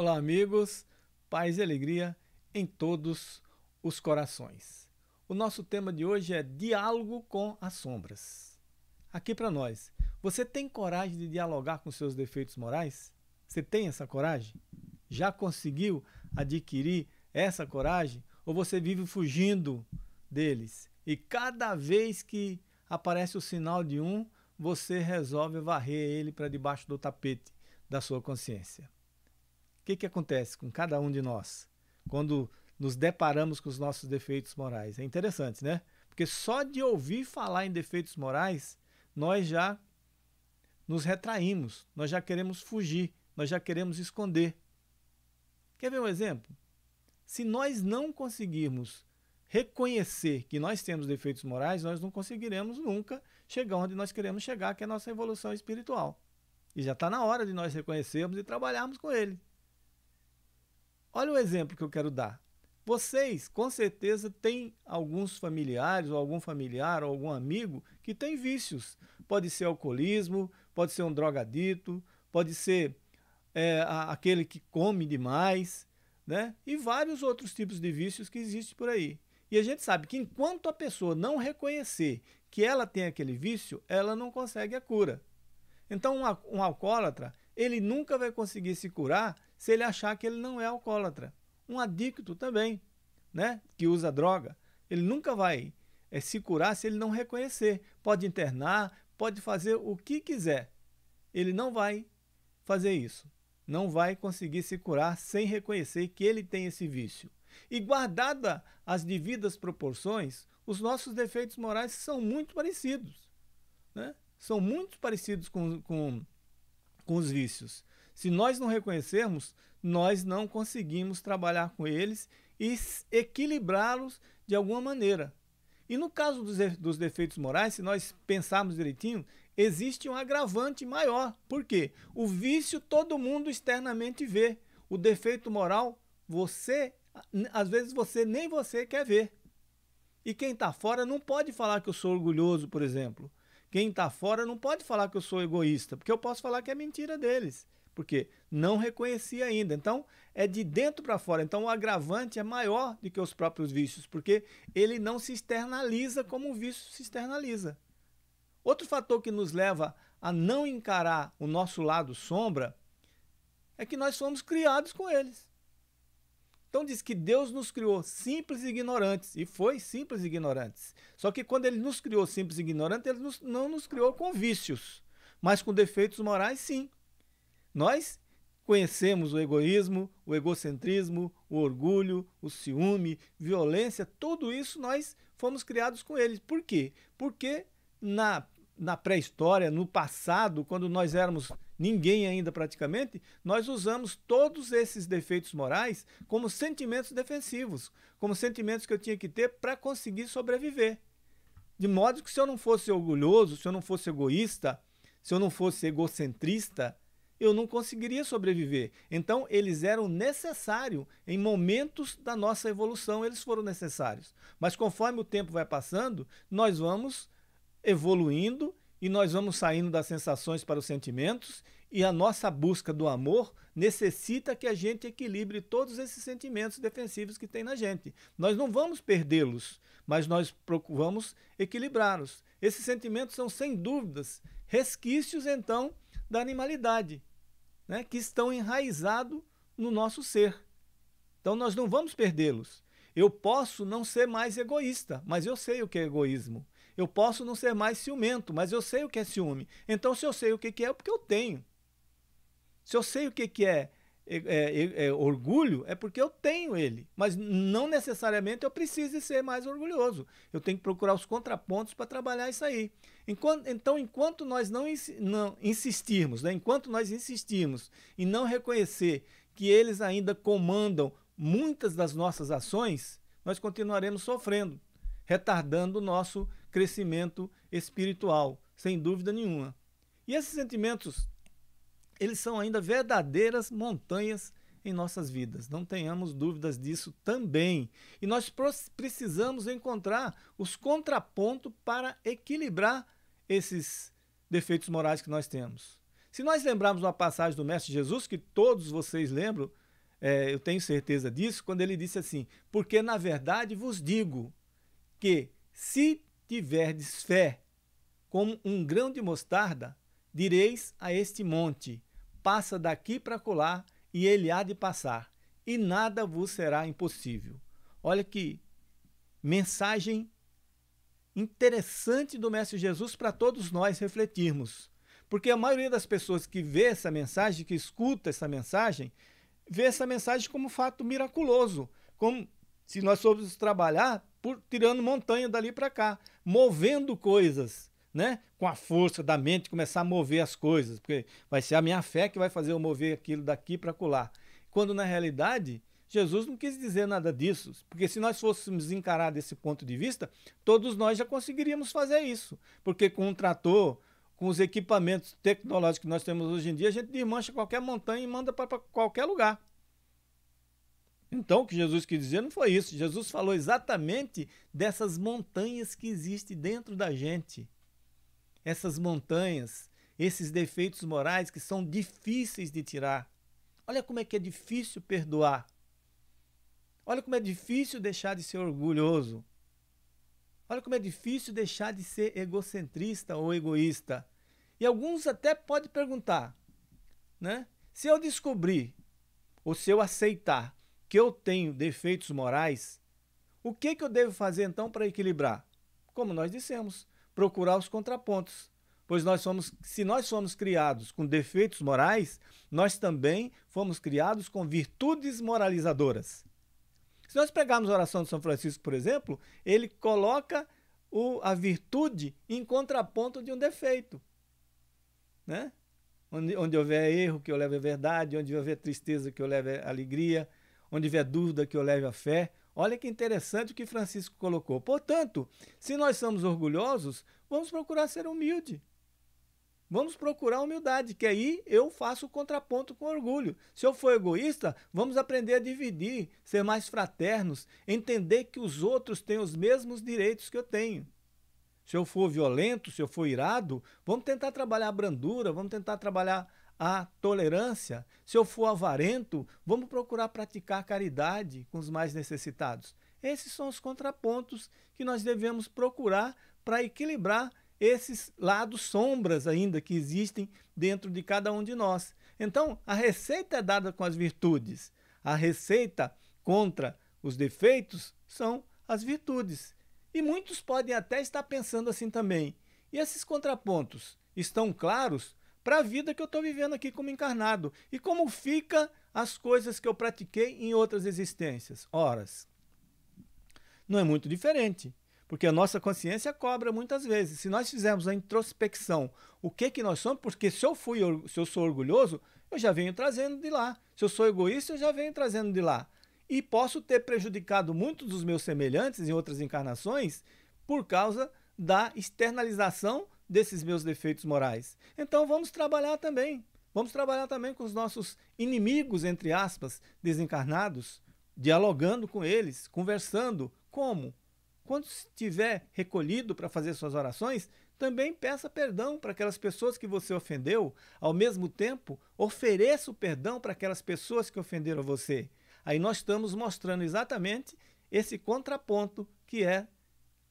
Olá, amigos, paz e alegria em todos os corações. O nosso tema de hoje é diálogo com as sombras. Aqui para nós, você tem coragem de dialogar com seus defeitos morais? Você tem essa coragem? Já conseguiu adquirir essa coragem? Ou você vive fugindo deles? E cada vez que aparece o sinal de um, você resolve varrer ele para debaixo do tapete da sua consciência que, que acontece com cada um de nós quando nos deparamos com os nossos defeitos morais? É interessante, né? Porque só de ouvir falar em defeitos morais, nós já nos retraímos, nós já queremos fugir, nós já queremos esconder. Quer ver um exemplo? Se nós não conseguirmos reconhecer que nós temos defeitos morais, nós não conseguiremos nunca chegar onde nós queremos chegar, que é a nossa evolução espiritual. E já está na hora de nós reconhecermos e trabalharmos com ele. Olha o exemplo que eu quero dar. Vocês, com certeza, têm alguns familiares, ou algum familiar, ou algum amigo que tem vícios. Pode ser alcoolismo, pode ser um drogadito, pode ser é, aquele que come demais, né? E vários outros tipos de vícios que existem por aí. E a gente sabe que enquanto a pessoa não reconhecer que ela tem aquele vício, ela não consegue a cura. Então, um, um alcoólatra, ele nunca vai conseguir se curar se ele achar que ele não é alcoólatra. Um adicto também, né, que usa droga, ele nunca vai é, se curar se ele não reconhecer. Pode internar, pode fazer o que quiser. Ele não vai fazer isso. Não vai conseguir se curar sem reconhecer que ele tem esse vício. E guardada as devidas proporções, os nossos defeitos morais são muito parecidos. Né? São muito parecidos com, com com os vícios. Se nós não reconhecermos, nós não conseguimos trabalhar com eles e equilibrá-los de alguma maneira. E no caso dos, defeitos morais, se nós pensarmos direitinho, existe um agravante maior. Por quê? O vício todo mundo externamente vê. O defeito moral, você, às vezes você nem você quer ver. E quem está fora não pode falar que eu sou orgulhoso, por exemplo. Quem está fora não pode falar que eu sou egoísta, porque eu posso falar que é mentira deles. Porque não reconheci ainda. Então, é de dentro para fora. Então, o agravante é maior do que os próprios vícios, porque ele não se externaliza como o vício se externaliza. Outro fator que nos leva a não encarar o nosso lado sombra é que nós fomos criados com eles. Então diz que Deus nos criou simples e ignorantes, e foi simples e ignorantes. Só que quando ele nos criou simples e ignorantes, ele nos, não nos criou com vícios, mas com defeitos morais, sim. Nós conhecemos o egoísmo, o egocentrismo, o orgulho, o ciúme, violência, tudo isso nós fomos criados com eles. Por quê? Porque na, na pré-história, no passado, quando nós éramos ninguém ainda praticamente, nós usamos todos esses defeitos morais como sentimentos defensivos, como sentimentos que eu tinha que ter para conseguir sobreviver. De modo que se eu não fosse orgulhoso, se eu não fosse egoísta, se eu não fosse egocentrista, eu não conseguiria sobreviver. Então, eles eram necessários em momentos da nossa evolução, eles foram necessários. Mas conforme o tempo vai passando, nós vamos evoluindo e nós vamos saindo das sensações para os sentimentos, e a nossa busca do amor necessita que a gente equilibre todos esses sentimentos defensivos que tem na gente. Nós não vamos perdê-los, mas nós procuramos equilibrá-los. Esses sentimentos são, sem dúvidas, resquícios, então, da animalidade, né? que estão enraizados no nosso ser. Então, nós não vamos perdê-los. Eu posso não ser mais egoísta, mas eu sei o que é egoísmo. Eu posso não ser mais ciumento, mas eu sei o que é ciúme. Então, se eu sei o que é, é porque eu tenho. Se eu sei o que é é, é, é, é orgulho, é porque eu tenho ele. Mas não necessariamente eu preciso ser mais orgulhoso. Eu tenho que procurar os contrapontos para trabalhar isso aí. Enquanto, então, enquanto nós não, não insistirmos, né? enquanto nós insistirmos em não reconhecer que eles ainda comandam muitas das nossas ações, nós continuaremos sofrendo, retardando o nosso crescimento espiritual, sem dúvida nenhuma. E esses sentimentos, eles são ainda verdadeiras montanhas em nossas vidas. Não tenhamos dúvidas disso também. E nós precisamos encontrar os contrapontos para equilibrar esses defeitos morais que nós temos. Se nós lembrarmos uma passagem do Mestre Jesus, que todos vocês lembram, é, eu tenho certeza disso, quando ele disse assim: Porque na verdade vos digo que se tiverdes fé, como um grão de mostarda, direis a este monte: passa daqui para colar, e ele há de passar, e nada vos será impossível. Olha que mensagem interessante do Mestre Jesus para todos nós refletirmos. Porque a maioria das pessoas que vê essa mensagem, que escuta essa mensagem, vê essa mensagem como um fato miraculoso, como se nós formos trabalhar por tirando montanha dali para cá, movendo coisas, né? Com a força da mente começar a mover as coisas, porque vai ser a minha fé que vai fazer eu mover aquilo daqui para colar. Quando na realidade, Jesus não quis dizer nada disso, porque se nós fôssemos encarar desse ponto de vista, todos nós já conseguiríamos fazer isso, porque com um trator, com os equipamentos tecnológicos que nós temos hoje em dia, a gente desmancha qualquer montanha e manda para qualquer lugar. Então, o que Jesus quis dizer não foi isso. Jesus falou exatamente dessas montanhas que existem dentro da gente. Essas montanhas, esses defeitos morais que são difíceis de tirar. Olha como é que é difícil perdoar. Olha como é difícil deixar de ser orgulhoso. Olha como é difícil deixar de ser egocentrista ou egoísta. E alguns até podem perguntar, né? Se eu descobrir ou se eu aceitar que eu tenho defeitos morais, o que, que eu devo fazer então para equilibrar? Como nós dissemos, procurar os contrapontos. Pois nós somos, se nós somos criados com defeitos morais, nós também fomos criados com virtudes moralizadoras. Se nós pegarmos a oração de São Francisco, por exemplo, ele coloca o, a virtude em contraponto de um defeito. Né? Onde, onde houver erro, que eu leve a verdade, onde houver tristeza, que eu leve a alegria, onde houver dúvida que eu leve a fé. Olha que interessante o que Francisco colocou. Portanto, se nós somos orgulhosos, vamos procurar ser humilde. Vamos procurar humildade, que aí eu faço o contraponto com orgulho. Se eu for egoísta, vamos aprender a dividir, ser mais fraternos, entender que os outros têm os mesmos direitos que eu tenho. Se eu for violento, se eu for irado, vamos tentar trabalhar a brandura, vamos tentar trabalhar a tolerância, se eu for avarento, vamos procurar praticar caridade com os mais necessitados. Esses são os contrapontos que nós devemos procurar para equilibrar esses lados sombras ainda que existem dentro de cada um de nós. Então, a receita é dada com as virtudes. A receita contra os defeitos são as virtudes. E muitos podem até estar pensando assim também. E esses contrapontos estão claros? para a vida que eu estou vivendo aqui como encarnado. E como fica as coisas que eu pratiquei em outras existências? Horas. Não é muito diferente, porque a nossa consciência cobra muitas vezes. Se nós fizermos a introspecção, o que que nós somos? Porque se eu fui, se eu sou orgulhoso, eu já venho trazendo de lá. Se eu sou egoísta, eu já venho trazendo de lá. E posso ter prejudicado muitos dos meus semelhantes em outras encarnações por causa da externalização desses meus defeitos morais. Então vamos trabalhar também. Vamos trabalhar também com os nossos inimigos, entre aspas, desencarnados, dialogando com eles, conversando. Como? Quando estiver recolhido para fazer suas orações, também peça perdão para aquelas pessoas que você ofendeu. Ao mesmo tempo, ofereça o perdão para aquelas pessoas que ofenderam você. Aí nós estamos mostrando exatamente esse contraponto que é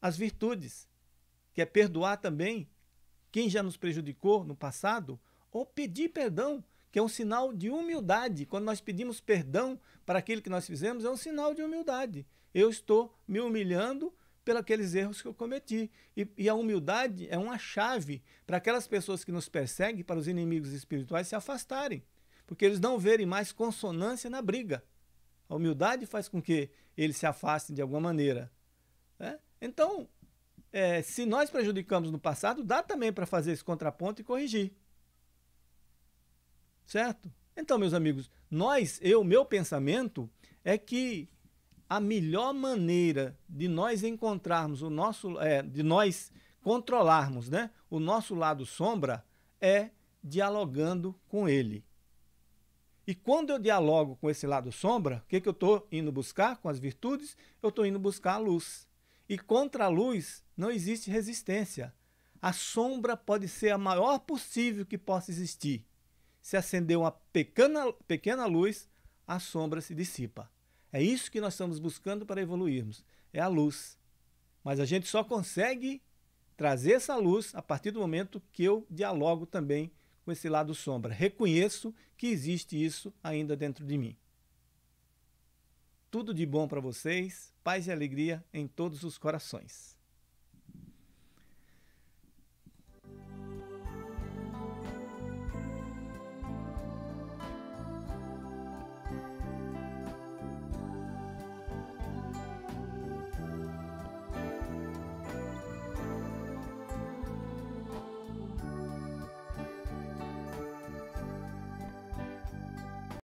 as virtudes, que é perdoar também quem já nos prejudicou no passado, ou pedir perdão, que é um sinal de humildade. Quando nós pedimos perdão para aquilo que nós fizemos, é um sinal de humildade. Eu estou me humilhando pelos aqueles erros que eu cometi. E, e a humildade é uma chave para aquelas pessoas que nos perseguem, para os inimigos espirituais se afastarem, porque eles não verem mais consonância na briga. A humildade faz com que eles se afastem de alguma maneira. Né? Então, é, se nós prejudicamos no passado, dá também para fazer esse contraponto e corrigir. Certo? Então, meus amigos, nós, eu, meu pensamento é que a melhor maneira de nós encontrarmos o nosso, é, de nós controlarmos, né, o nosso lado sombra é dialogando com ele. E quando eu dialogo com esse lado sombra, o que, que eu estou indo buscar com as virtudes? Eu estou indo buscar a luz. E contra a luz não existe resistência. A sombra pode ser a maior possível que possa existir. Se acender uma pequena, pequena luz, a sombra se dissipa. É isso que nós estamos buscando para evoluirmos. É a luz. Mas a gente só consegue trazer essa luz a partir do momento que eu dialogo também com esse lado sombra. Reconheço que existe isso ainda dentro de mim. Tudo de bom para vocês, paz e alegria em todos os corações.